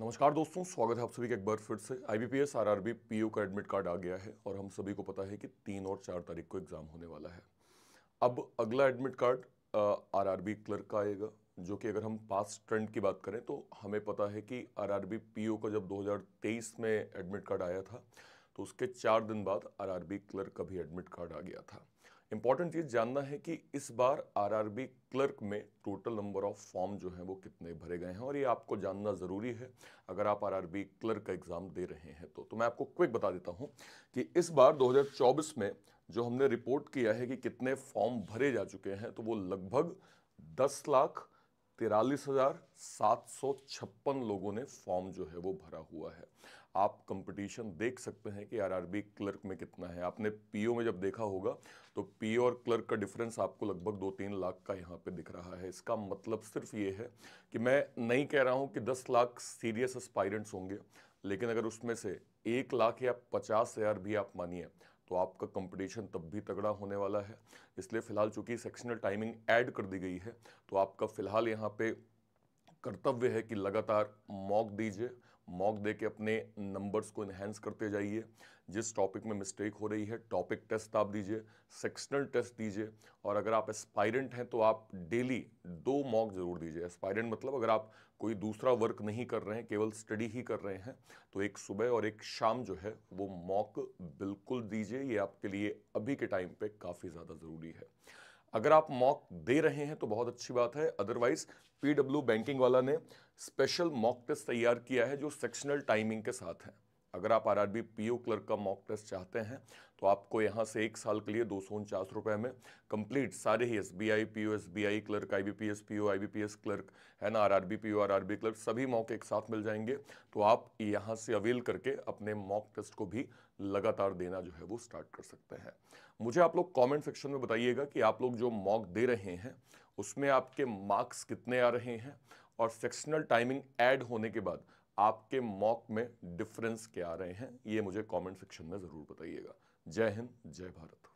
नमस्कार दोस्तों स्वागत है आप सभी का एक बार फिर से आईबीपीएस आरआरबी पीयू का एडमिट कार्ड आ गया है और हम सभी को पता है कि तीन और चार तारीख को एग्ज़ाम होने वाला है अब अगला एडमिट कार्ड आरआरबी क्लर्क का आएगा जो कि अगर हम पास ट्रेंड की बात करें तो हमें पता है कि आरआरबी पीयू का जब 2023 में एडमिट कार्ड आया था तो उसके चार दिन बाद आर क्लर्क का भी एडमिट कार्ड आ गया था इंपॉर्टेंट चीज़ जानना है कि इस बार आरआरबी क्लर्क में टोटल नंबर ऑफ फॉर्म जो है वो कितने भरे गए हैं और ये आपको जानना ज़रूरी है अगर आप आरआरबी क्लर्क का एग्ज़ाम दे रहे हैं तो तो मैं आपको क्विक बता देता हूं कि इस बार 2024 में जो हमने रिपोर्ट किया है कि कितने फॉर्म भरे जा चुके हैं तो वो लगभग दस लाख तिरालीस हज़ार सात सौ छप्पन लोगों ने फॉर्म जो है वो भरा हुआ है आप कंपटीशन देख सकते हैं कि आरआरबी क्लर्क में कितना है आपने पीओ में जब देखा होगा तो पीओ और क्लर्क का डिफरेंस आपको लगभग दो तीन लाख का यहाँ पे दिख रहा है इसका मतलब सिर्फ ये है कि मैं नहीं कह रहा हूँ कि दस लाख सीरियस एस्पायरेंट्स होंगे लेकिन अगर उसमें से एक लाख या पचास हज़ार भी आप मानिए तो आपका कंपटीशन तब भी तगड़ा होने वाला है इसलिए फ़िलहाल चूँकि सेक्शनल टाइमिंग ऐड कर दी गई है तो आपका फ़िलहाल यहाँ पे कर्तव्य है कि लगातार मॉक दीजिए मॉक दे के अपने नंबर्स को इन्हेंस करते जाइए जिस टॉपिक में मिस्टेक हो रही है टॉपिक टेस्ट आप दीजिए सेक्शनल टेस्ट दीजिए और अगर आप एस्पायरेंट हैं तो आप डेली दो मॉक जरूर दीजिए एस्पायरेंट मतलब अगर आप कोई दूसरा वर्क नहीं कर रहे हैं केवल स्टडी ही कर रहे हैं तो एक सुबह और एक शाम जो है वो मॉक बिल्कुल दीजिए ये आपके लिए अभी के टाइम पर काफ़ी ज़्यादा ज़रूरी है अगर आप मॉक दे रहे हैं तो बहुत अच्छी बात है अदरवाइज पीडब्ल्यू बैंकिंग वाला ने स्पेशल मॉक टेस्ट तैयार किया है जो सेक्शनल टाइमिंग के साथ है अगर आप आरआरबी पीओ क्लर्क का मॉक टेस्ट चाहते हैं तो आपको यहाँ से एक साल के लिए दो सौ उनचास में कंप्लीट सारे ही S B I P O S B I clerk I B P S P O I B P S clerk है ना R R B P O R R B clerk सभी मॉक एक साथ मिल जाएंगे तो आप यहाँ से अवेल करके अपने मॉक टेस्ट को भी लगातार देना जो है वो स्टार्ट कर सकते हैं मुझे आप लोग कॉमेंट सेक्शन में बताइएगा कि आप लोग जो मॉक दे रहे हैं उसमें आपके मार्क्स कितने आ रहे हैं और सेक्शनल टाइमिंग एड होने के बाद आपके मॉक में डिफरेंस क्या रहे हैं ये मुझे कमेंट सेक्शन में ज़रूर बताइएगा जय हिंद जय भारत